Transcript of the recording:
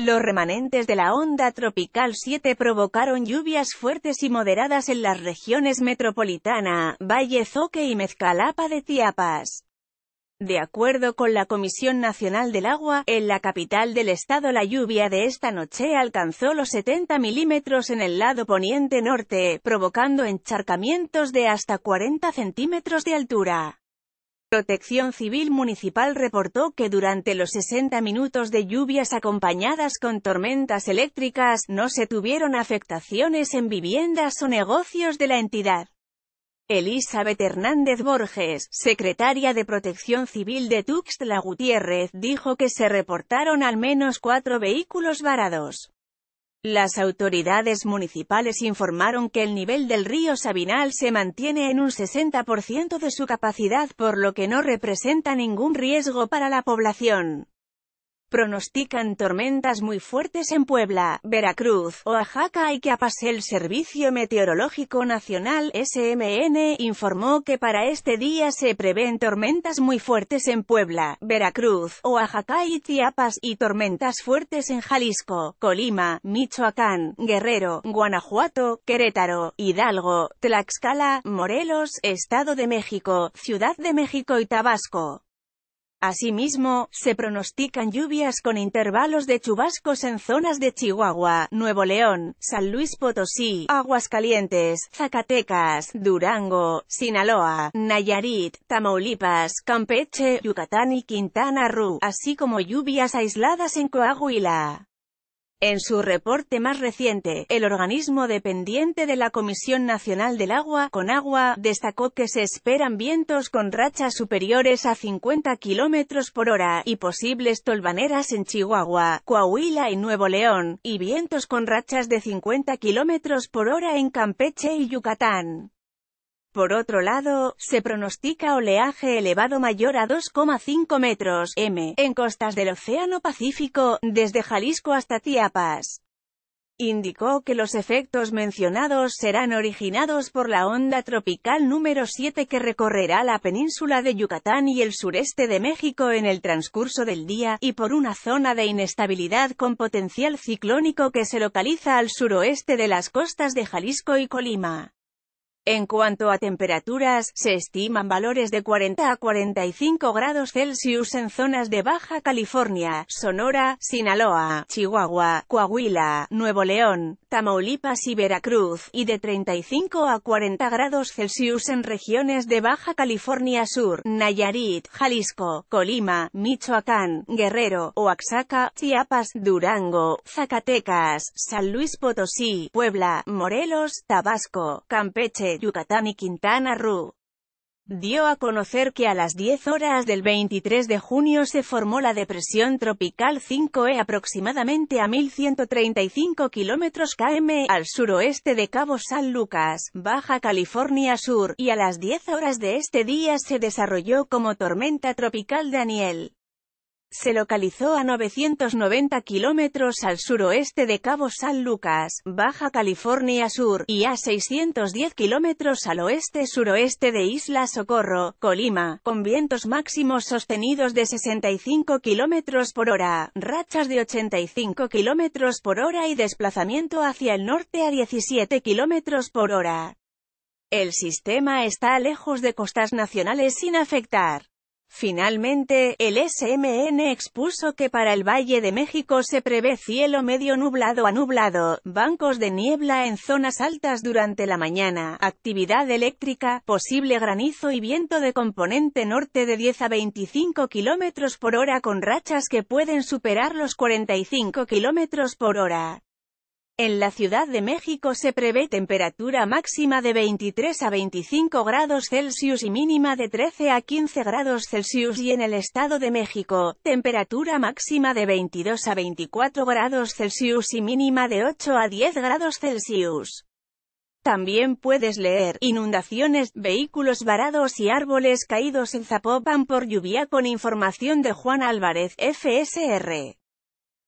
Los remanentes de la onda tropical 7 provocaron lluvias fuertes y moderadas en las regiones metropolitana, Valle Zoque y Mezcalapa de Chiapas. De acuerdo con la Comisión Nacional del Agua, en la capital del estado la lluvia de esta noche alcanzó los 70 milímetros en el lado poniente norte, provocando encharcamientos de hasta 40 centímetros de altura. Protección Civil Municipal reportó que durante los 60 minutos de lluvias acompañadas con tormentas eléctricas, no se tuvieron afectaciones en viviendas o negocios de la entidad. Elizabeth Hernández Borges, secretaria de Protección Civil de Tuxtla Gutiérrez, dijo que se reportaron al menos cuatro vehículos varados. Las autoridades municipales informaron que el nivel del río Sabinal se mantiene en un 60% de su capacidad por lo que no representa ningún riesgo para la población. Pronostican tormentas muy fuertes en Puebla, Veracruz, Oaxaca y Chiapas. El Servicio Meteorológico Nacional, SMN, informó que para este día se prevén tormentas muy fuertes en Puebla, Veracruz, Oaxaca y Chiapas, y tormentas fuertes en Jalisco, Colima, Michoacán, Guerrero, Guanajuato, Querétaro, Hidalgo, Tlaxcala, Morelos, Estado de México, Ciudad de México y Tabasco. Asimismo, se pronostican lluvias con intervalos de chubascos en zonas de Chihuahua, Nuevo León, San Luis Potosí, Aguascalientes, Zacatecas, Durango, Sinaloa, Nayarit, Tamaulipas, Campeche, Yucatán y Quintana Roo, así como lluvias aisladas en Coahuila. En su reporte más reciente, el organismo dependiente de la Comisión Nacional del Agua, con Agua destacó que se esperan vientos con rachas superiores a 50 km por hora, y posibles tolvaneras en Chihuahua, Coahuila y Nuevo León, y vientos con rachas de 50 km por hora en Campeche y Yucatán. Por otro lado, se pronostica oleaje elevado mayor a 2,5 metros m en costas del Océano Pacífico, desde Jalisco hasta Chiapas. Indicó que los efectos mencionados serán originados por la onda tropical número 7 que recorrerá la península de Yucatán y el sureste de México en el transcurso del día, y por una zona de inestabilidad con potencial ciclónico que se localiza al suroeste de las costas de Jalisco y Colima. En cuanto a temperaturas, se estiman valores de 40 a 45 grados Celsius en zonas de Baja California, Sonora, Sinaloa, Chihuahua, Coahuila, Nuevo León, Tamaulipas y Veracruz, y de 35 a 40 grados Celsius en regiones de Baja California Sur, Nayarit, Jalisco, Colima, Michoacán, Guerrero, Oaxaca, Chiapas, Durango, Zacatecas, San Luis Potosí, Puebla, Morelos, Tabasco, Campeche, Yucatán y Quintana Roo dio a conocer que a las 10 horas del 23 de junio se formó la depresión tropical 5E aproximadamente a 1135 km km al suroeste de Cabo San Lucas, Baja California Sur, y a las 10 horas de este día se desarrolló como tormenta tropical Daniel. Se localizó a 990 kilómetros al suroeste de Cabo San Lucas, Baja California Sur, y a 610 kilómetros al oeste-suroeste de Isla Socorro, Colima, con vientos máximos sostenidos de 65 kilómetros por hora, rachas de 85 kilómetros por hora y desplazamiento hacia el norte a 17 kilómetros por hora. El sistema está lejos de costas nacionales sin afectar Finalmente, el SMN expuso que para el Valle de México se prevé cielo medio nublado a nublado, bancos de niebla en zonas altas durante la mañana, actividad eléctrica, posible granizo y viento de componente norte de 10 a 25 km por hora con rachas que pueden superar los 45 km por hora. En la Ciudad de México se prevé temperatura máxima de 23 a 25 grados Celsius y mínima de 13 a 15 grados Celsius y en el Estado de México, temperatura máxima de 22 a 24 grados Celsius y mínima de 8 a 10 grados Celsius. También puedes leer, inundaciones, vehículos varados y árboles caídos en Zapopan por lluvia con información de Juan Álvarez, FSR.